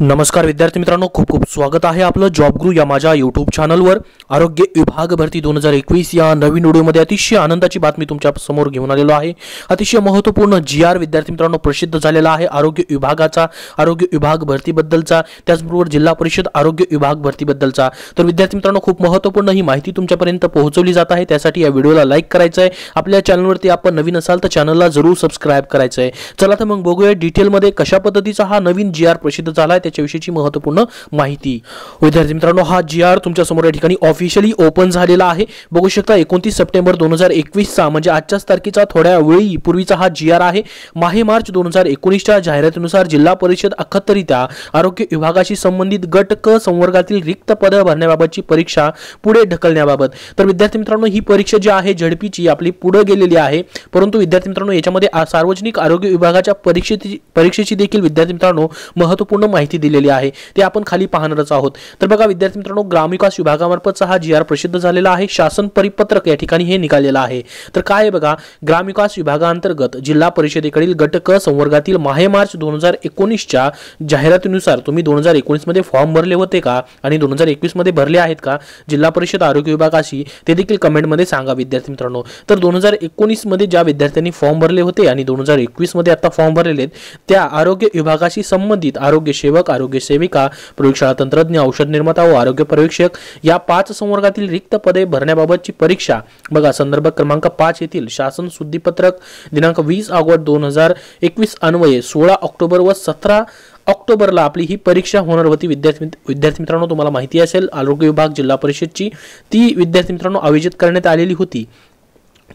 नमस्कार विद्यार्थी मित्रांनो खूप खूप स्वागत आहे आपलं जॉब गुरु या माझ्या यूट्यूब चॅनलवर आरोग्य विभाग भरती दोन हजार एकवीस या नवीन व्हिडिओमध्ये अतिशय आनंदाची बातमी तुमच्या समोर घेऊन आलेलो आहे अतिशय महत्त्वपूर्ण जी आर विद्यार्थी मित्रांनो प्रसिद्ध झालेला आहे आरोग्य विभागाचा आरोग्य विभाग भरतीबद्दलचा त्याचबरोबर जिल्हा परिषद आरोग्य विभाग भरतीबद्दलचा तर विद्यार्थी मित्रांनो खूप महत्त्वपूर्ण ही माहिती तुमच्यापर्यंत पोहोचवली जात आहे त्यासाठी या व्हिडिओला लाईक करायचं आहे आपल्या चॅनलवरती आपण नवीन असाल तर चॅनलला जरूर सबस्क्राईब करायचं आहे चला तर मग बघूया डिटेलमध्ये कशा पद्धतीचा हा नवीन जी आर प्रसिद्ध झाला आहे त्याच्याविषयीची महत्त्वपूर्ण माहिती विद्यार्थी मित्रांनो हा जी आर समोर या ठिकाणी ऑफिशियली ओपन झालेला आहे बघू शकता एकोणतीस सप्टेंबर दोन हजार एकवीसचा म्हणजे आजच्याच तारखेचा थोड्या वेळी पूर्वीचा हा जी आर आहे माहे मार्च दोन हजार एकोणीसच्या जाहिरातीनुसार जिल्हा परिषद अखत्तरित्या आरोग्य विभागाशी संबंधित गट क संवर्गातील रिक्त पद भरण्याबाबतची परीक्षा पुढे ढकलण्याबाबत तर विद्यार्थी मित्रांनो ही परीक्षा जी आहे झडपीची आपली पुढे गेलेली आहे परंतु विद्यार्थी मित्रांनो याच्यामध्ये सार्वजनिक आरोग्य विभागाच्या परीक्षेची परीक्षेची देखील विद्यार्थी मित्रांनो महत्त्वपूर्ण माहिती माहिती दिलेली आहे ते आपण खाली पाहणारच आहोत तर बघा विद्यार्थी मित्रांनो ग्रामविकास विभागामार्फत हा जी आर प्रसिद्ध झालेला आहे शासन परिपत्रक या ठिकाणी हे निघालेलं आहे तर काय आहे बघा ग्रामविकास विभागांतर्गत जिल्हा परिषदेकडील गट क संवर्गातील माहे मार्च दोन हजार एकोणीसच्या जाहिरातीनुसार तुम्ही दोन हजार एकोणीसमध्ये फॉर्म भरले होते का आणि दोन हजार एकवीसमध्ये भरले आहेत का जिल्हा परिषद आरोग्य विभागाशी ते देखील कमेंटमध्ये सांगा विद्यार्थी मित्रांनो तर दोन हजार एकोणीसमध्ये ज्या विद्यार्थ्यांनी फॉर्म भरले होते आणि दोन हजार एकवीसमध्ये आता फॉर्म भरलेले आहेत त्या आरोग्य विभागाशी संबंधित आरोग्य सेवक आरोग्य सेविका प्रयोगशाळा तंत्रज्ञ औषध निर्माता व आरोग्य परीक्षक या पाच संवर्गातील रिक्त पदे भरण्याबाबतची परीक्षा बघा संदर्भ क्रमांक पाच येथील शासन शुद्धीपत्रक दिनांक वीस ऑगस्ट दोन हजार एकवीस अन्वये सोळा ऑक्टोबर व सतरा ऑक्टोबरला आपली ही परीक्षा होणार होती विद्यार्थी विद्यार्थी मित्रांनो तुम्हाला माहिती असेल आरोग्य विभाग जिल्हा परिषदची ती विद्यार्थी मित्रांनो आयोजित करण्यात आलेली होती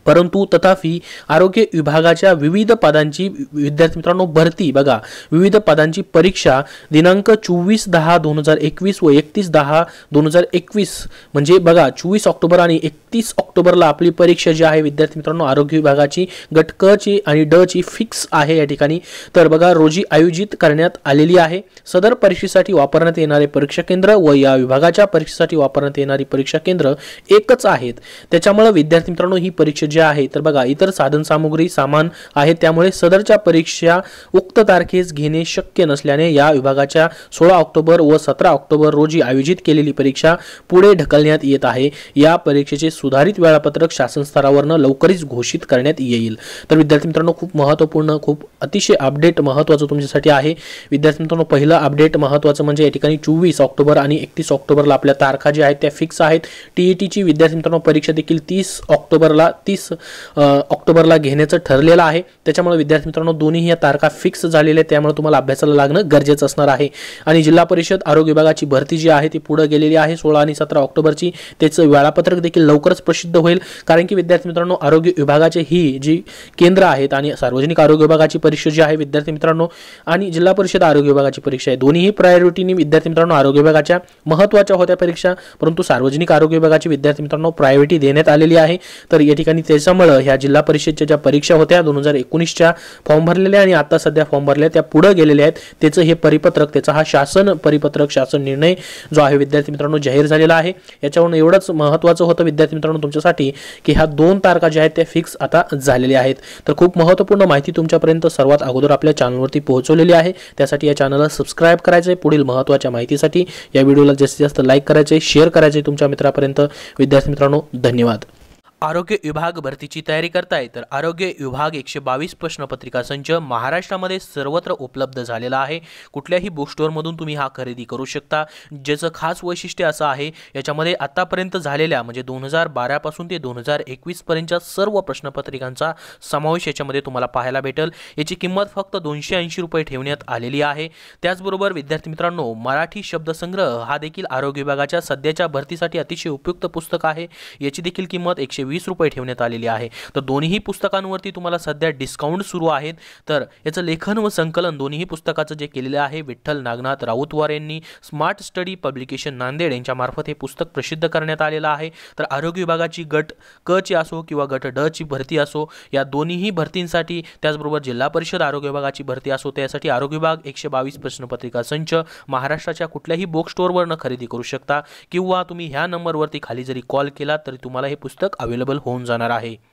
परंतु तथापि आरोग्य विभागाच्या विविध पदांची विद्यार्थी मित्रांनो भरती बघा विविध पदांची परीक्षा दिनांक चोवीस दहा दोन हजार एकवीस व एकतीस दहा दोन हजार एकवीस म्हणजे बघा चोवीस ऑक्टोबर आणि एकतीस ऑक्टोबरला आपली परीक्षा जी आहे विद्यार्थी मित्रांनो आरोग्य विभागाची गट क ची आणि ड ची फिक्स आहे या ठिकाणी तर बघा रोजी आयोजित करण्यात आलेली आहे सदर परीक्षेसाठी वापरण्यात येणारे परीक्षा केंद्र व या विभागाच्या परीक्षेसाठी वापरण्यात येणारी परीक्षा केंद्र एकच आहेत त्याच्यामुळे विद्यार्थी मित्रांनो ही परीक्षा परीक्षे आहे तर बघा इतर साधनसामुग्री सामान आहे त्यामुळे सदरच्या परीक्षा उक्त तारखेस घेणे शक्य नसल्याने या विभागाच्या सोळा ऑक्टोबर व सतरा ऑक्टोबर रोजी आयोजित केलेली परीक्षा पुढे ढकलण्यात येत आहे या परीक्षेचे सुधारित वेळापत्रक शासन स्तरावरनं लवकरच घोषित करण्यात येईल तर विद्यार्थी मित्रांनो खूप महत्त्वपूर्ण खूप अतिशय अपडेट महत्त्वाचं तुमच्यासाठी आहे विद्यार्थी मित्रांनो पहिलं अपडेट महत्त्वाचं म्हणजे या ठिकाणी चोवीस ऑक्टोबर आणि एकतीस ऑक्टोबरला आपल्या तारखा ज्या आहेत त्या फिक्स आहेत टीईटीची विद्यार्थी मित्रांनो परीक्षा देखील तीस ऑक्टोबरला तीस ऑक्टोबरला घेण्याचं ठरलेलं आहे त्याच्यामुळे विद्यार्थी मित्रांनो दोन्ही या तारखा फिक्स झालेल्या आहेत त्यामुळे तुम्हाला अभ्यासाला लागणं गरजेचं असणार आहे आणि जिल्हा परिषद आरोग्य विभागाची भरती जी आहे ती पुढे गेलेली आहे सोळा आणि सतरा ऑक्टोबरची त्याचं वेळापत्रक देखील लवकरच प्रसिद्ध होईल कारण की विद्यार्थी मित्रांनो आरोग्य विभागाचे ही जी केंद्र आहेत आणि सार्वजनिक आरोग्य विभागाची परीक्षा जी आहे विद्यार्थी मित्रांनो आणि जिल्हा परिषद आरोग्य विभागाची परीक्षा आहे दोन्हीही प्रायोरिटीने विद्यार्थी मित्रांनो आरोग्य विभागाच्या महत्त्वाच्या होत्या परीक्षा परंतु सार्वजनिक आरोग्य विभागाची विद्यार्थी मित्रांनो प्रायोरिटी देण्यात आलेली आहे तर या ठिकाणी आणि त्याच्यामुळं ह्या जिल्हा परिषदच्या ज्या परीक्षा होत्या दोन हजार एकोणीसच्या फॉर्म भरलेल्या आणि आता सध्या फॉर्म भरल्या त्या पुढे गेलेल्या आहेत त्याचं हे परिपत्रक त्याचा हा शासन परिपत्रक शासन निर्णय जो आहे विद्यार्थी मित्रांनो जाहीर झालेला आहे याच्यावरून एवढंच महत्त्वाचं होतं विद्यार्थी मित्रांनो तुमच्यासाठी की ह्या दोन तारखा ज्या आहेत त्या फिक्स आता झालेल्या आहेत तर खूप महत्त्वपूर्ण माहिती तुमच्यापर्यंत सर्वात अगोदर आपल्या चॅनलवरती पोहोचवलेली आहे त्यासाठी या चॅनलला सबस्क्राईब करायचं आहे पुढील महत्त्वाच्या माहितीसाठी या व्हिडिओला जास्तीत जास्त लाईक करायचे शेअर करायचे तुमच्या मित्रापर्यंत विद्यार्थी मित्रांनो धन्यवाद आरोग्य विभाग भरतीची तयारी करताय तर आरोग्य विभाग एकशे बावीस प्रश्नपत्रिका संच महाराष्ट्रामध्ये सर्वत्र उपलब्ध झालेला आहे कुठल्याही बुक स्टोअरमधून तुम्ही हा खरेदी करू शकता ज्याचं खास वैशिष्ट्य असं आहे याच्यामध्ये आत्तापर्यंत झालेल्या म्हणजे दोन हजार बारापासून ते दोन हजार एकवीसपर्यंतच्या सर्व प्रश्नपत्रिकांचा समावेश याच्यामध्ये तुम्हाला पाहायला भेटेल याची किंमत फक्त दोनशे ऐंशी रुपये ठेवण्यात आलेली आहे त्याचबरोबर विद्यार्थी मित्रांनो मराठी शब्दसंग्रह हा देखील आरोग्य विभागाच्या सध्याच्या भरतीसाठी अतिशय उपयुक्त पुस्तक आहे याची देखील किंमत एकशे वीस रुपये ठेवण्यात आलेली आहे तर दोन्ही पुस्तकांवरती तुम्हाला सध्या डिस्काउंट सुरू आहेत तर याचं लेखन व संकलन दोन्ही पुस्तकाचं जे केलेलं आहे विठ्ठल नागनाथ राऊतवार यांनी स्मार्ट स्टडी पब्लिकेशन नांदेड यांच्यामार्फत हे पुस्तक प्रसिद्ध करण्यात आलेलं आहे तर आरोग्य विभागाची गट क ची असो किंवा गट ड ची भरती असो या दोन्हीही भरतींसाठी त्याचबरोबर जिल्हा परिषद आरोग्य विभागाची भरती असो त्यासाठी आरोग्य विभाग एकशे बावीस प्रश्नपत्रिका संच महाराष्ट्राच्या कुठल्याही बुक स्टोरवरनं खरेदी करू शकता किंवा तुम्ही ह्या नंबरवरती खाली जरी कॉल केला तरी तुम्हाला हे पुस्तक अवेलेबल अवेलेबल होऊन जाणार आहे